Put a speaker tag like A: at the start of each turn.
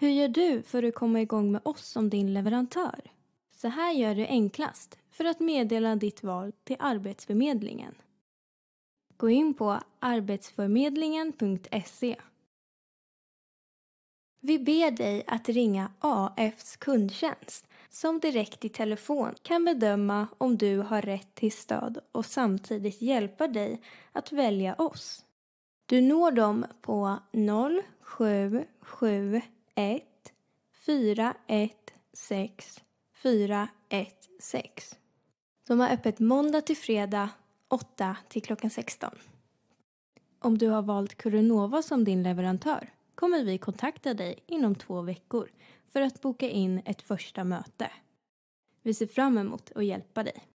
A: Hur gör du för att
B: komma igång med oss som din leverantör? Så här gör du enklast för att meddela ditt val till Arbetsförmedlingen. Gå in på arbetsförmedlingen.se. Vi ber dig att ringa AFs kundtjänst som direkt i telefon kan bedöma om du har rätt till stöd och samtidigt hjälpa dig att välja oss. Du når dem på 077 1 4 1 6 4 1 6. De har öppet måndag till fredag 8 till klockan 16. Om du har valt Curunova som din leverantör kommer vi kontakta dig inom två veckor för att boka in ett första möte. Vi ser fram emot att hjälpa dig.